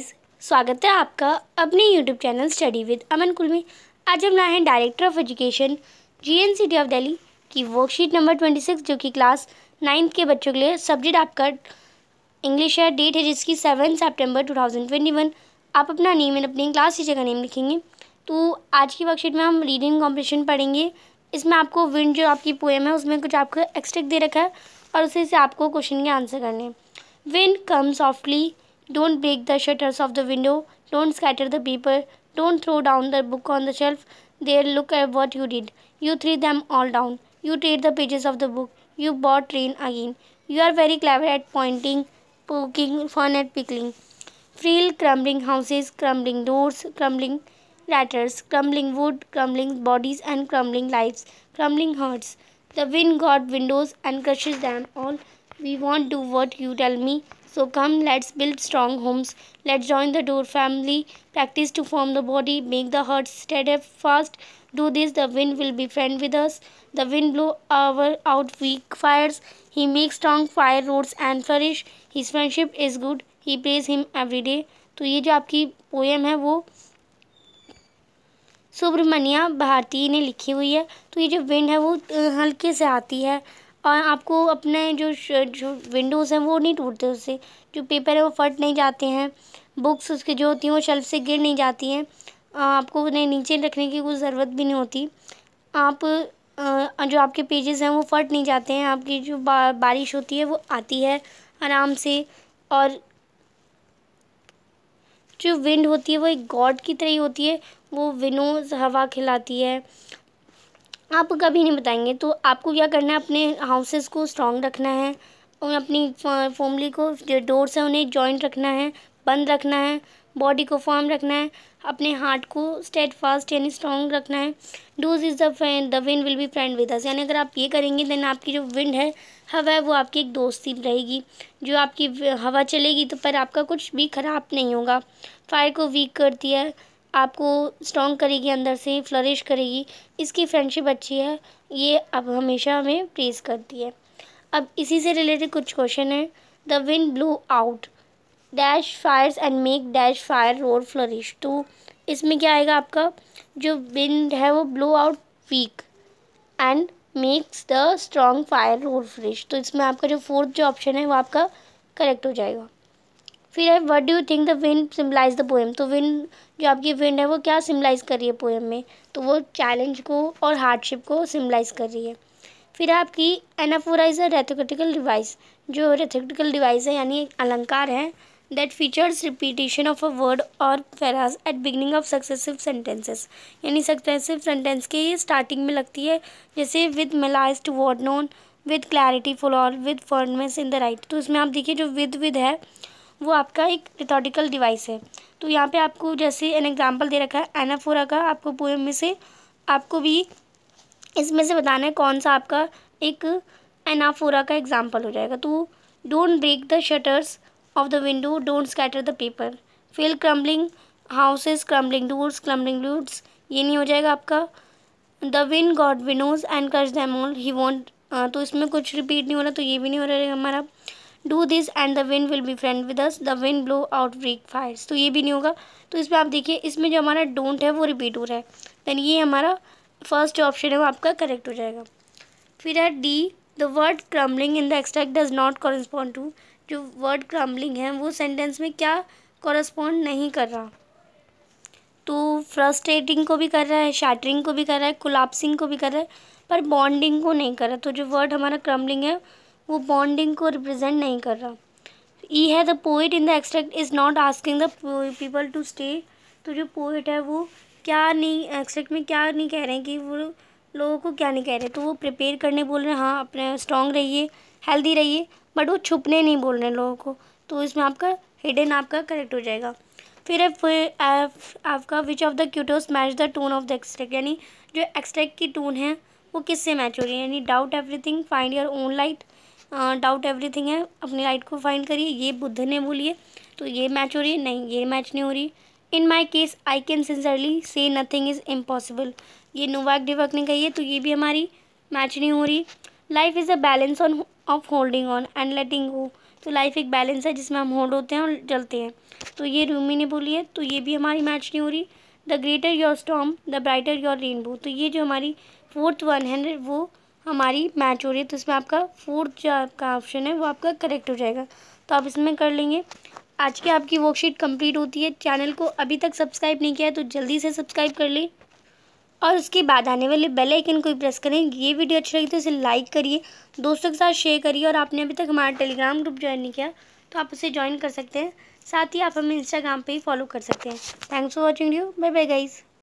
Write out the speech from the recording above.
स्वागत है आपका अपने YouTube channel study with Aman कुल में आज हम ना हैं director of education G N C T of Delhi की वर्कशीट नंबर ट्वेंटी सिक्स जो कि क्लास नाइन्थ के बच्चों के लिए सब्जेक्ट आपका इंग्लिश है डेट है जिसकी सेवन सितंबर टू थाउजेंड ट्वेंटी वन आप अपना नेम एंड अपनी क्लास टीचर का नेम लिखेंगे तो आज की वर्कशीट में हम रीडिंग कॉम्पिटिशन पढ़ेंगे इसमें आपको विंड जो आपकी पोएम है उसमें कुछ आपको एक्सट्रेक्ट दे रखा है और उसे से आपको क्वेश्चन के आंसर करने हैं wind come softly Don't break the shutters of the window. Don't scatter the paper. Don't throw down the book on the shelf. There, look at what you did. You threw them all down. You tear the pages of the book. You bought rain again. You are very clever at pointing, poking, fun at pickling. Frail crumbling houses, crumbling doors, crumbling ladders, crumbling wood, crumbling bodies and crumbling lives, crumbling hearts. The wind got windows and crushes them all. We won't do what you tell me. So come, let's build strong homes. Let's join the door family. Practice to form the body. Make the heart fast Do this, the wind will be friend with us. The wind blow our out weak fires. He makes strong fire roads and flourish. His friendship is good. He praise him every day. to ye jo aapki poem hai wo Subramanya Bharati ने लिखी हुई है तो ये जो wind है वो हल्के से आती है और आपको अपने जो जो विंडोज़ हैं वो नहीं टूटते उससे जो पेपर है वो फट नहीं जाते हैं बुक्स उसकी जो होती हैं वो शेल्फ से गिर नहीं जाती हैं आपको उन्हें नीचे रखने की कोई ज़रूरत भी नहीं होती आप जो आपके पेजेस हैं वो फट नहीं जाते हैं आपकी जो बा, बारिश होती है वो आती है आराम से और जो विंड होती है वो एक गॉड की तरह ही होती है वो विनोज हवा खिलाती है आप कभी नहीं बताएंगे तो आपको क्या करना है अपने हाउसेस को स्ट्रॉन्ग रखना है और अपनी फैमिली को जो डोर्स हैं उन्हें जॉइंट रखना है बंद रखना है बॉडी को फॉर्म रखना है अपने हार्ट को स्टेट फास्ट यानी स्ट्रॉन्ग रखना है does is the friend the wind will be friend with us यानी अगर आप ये करेंगे देन आपकी जो विंड है हवा है वो आपकी एक दोस्ती रहेगी जो आपकी हवा चलेगी तो पर आपका कुछ भी ख़राब नहीं होगा फायर को वीक करती है आपको स्ट्रॉन्ग करेगी अंदर से फ्लरिश करेगी इसकी फ्रेंडशिप अच्छी है ये अब हमेशा हमें प्रेज करती है अब इसी से रिलेटेड कुछ क्वेश्चन है the wind blew out dash fires and make dash fire roar flourish तो इसमें क्या आएगा आपका जो विंड है वो blew out weak and makes the strong fire roar flourish तो इसमें आपका जो फोर्थ जो ऑप्शन है वो आपका करेक्ट हो जाएगा फिर है what do you think the wind symbolise the poem तो विंड जो आपकी विंड है वो क्या सिम्बलाइज कर रही है पोएम में तो वो चैलेंज को और हार्डशिप को सिम्बलाइज कर रही है फिर आपकी एनाफोराइज है रेथोक्रिटिकल डिवाइस जो रेथोक्रिटिकल डिवाइस है यानी एक अलंकार है that features repetition of a word और phrases at beginning of successive sentences यानी सक्सेसिव सेंटेंस के स्टार्टिंग में लगती है जैसे with malice toward none with clarity for all with firmness in the right तो इसमें आप देखिए जो विद विद है वो आपका एक रिथॉटिकल डिवाइस है तो यहाँ पे आपको जैसे एन एग्जांपल दे रखा है एनाफोरा का आपको पोएम में से आपको भी इसमें से बताना है कौन सा आपका एक एनाफोरा का एग्जाम्पल हो जाएगा तो don't break the shutters of the window don't scatter the paper fail crumbling houses crumbling doors crumbling roots ये नहीं हो जाएगा आपका the wind god winnows and crushes them all he want तो इसमें कुछ रिपीट नहीं हो रहा तो ये भी नहीं हो रहा है हमारा do this and the wind will be friend with us the wind blow out break fires तो ये भी नहीं होगा तो इसमें आप देखिए इसमें जो हमारा डोंट है वो रिपीट हो रहा है देन ये हमारा फर्स्ट ऑप्शन है वो आपका करेक्ट हो जाएगा फिर है D the word crumbling in the extract does not correspond to जो वर्ड क्रम्बलिंग है वो सेंटेंस में क्या कॉरस्पॉन्ड नहीं कर रहा तो फ्रस्ट्रेटिंग को भी कर रहा है शैटरिंग को भी कर रहा है कोलाप्सिंग को भी कर रहा है पर बॉन्डिंग को नहीं कर रहा तो जो वर्ड हमारा क्रम्बलिंग है वो बॉन्डिंग को रिप्रेजेंट नहीं कर रहा ई है the poet in the extract is not asking the people to stay तो जो पोइट है वो क्या नहीं एक्सट्रैक्ट में क्या नहीं कह रहे हैं कि वो लोगों को क्या नहीं कह रहे तो वो प्रिपेयर करने बोल रहे हैं हाँ अपने स्ट्रॉन्ग रहिए हेल्दी रहिए बट वो छुपने नहीं बोल रहे हैं लोगों को तो इसमें आपका हिडन आपका करेक्ट हो जाएगा फिर आपका which of the quotes match the tone of the extract यानी जो एक्सट्रैक्ट की टोन है वो किससे मैच हो रही है यानी doubt everything find your own light doubt everything है अपनी राइट को फाइंड करिए ये बुद्ध ने बोलिए तो ये मैच हो रही है नहीं ये मैच नहीं हो रही in my case I can sincerely say nothing is impossible ये नोवाक डिवक ने कही है तो ये भी हमारी मैच नहीं हो रही life is a balance on of holding on and letting go तो लाइफ एक बैलेंस है जिसमें हम होल्ड होते हैं और जलते हैं तो ये रूमी ने बोली है तो ये भी हमारी मैच नहीं हो रही the greater your storm the brighter your rainbow तो ये जो हमारी फोर्थ वन है वो हमारी मैच हो रही है तो इसमें आपका फोर्थ जो आपका ऑप्शन है वो आपका करेक्ट हो जाएगा तो आप इसमें कर लेंगे आज की आपकी वर्कशीट कंप्लीट होती है चैनल को अभी तक सब्सक्राइब नहीं किया है तो जल्दी से सब्सक्राइब कर लें और उसके बाद आने वाले बेल आइकन को प्रेस करें ये वीडियो अच्छी लगी तो इसे लाइक करिए दोस्तों के साथ शेयर करिए और आपने अभी तक हमारा टेलीग्राम ग्रुप ज्वाइन नहीं किया तो आप उसे ज्वाइन कर सकते हैं साथ ही आप हमें इंस्टाग्राम पर ही फॉलो कर सकते हैं thanks for watching video bye bye guys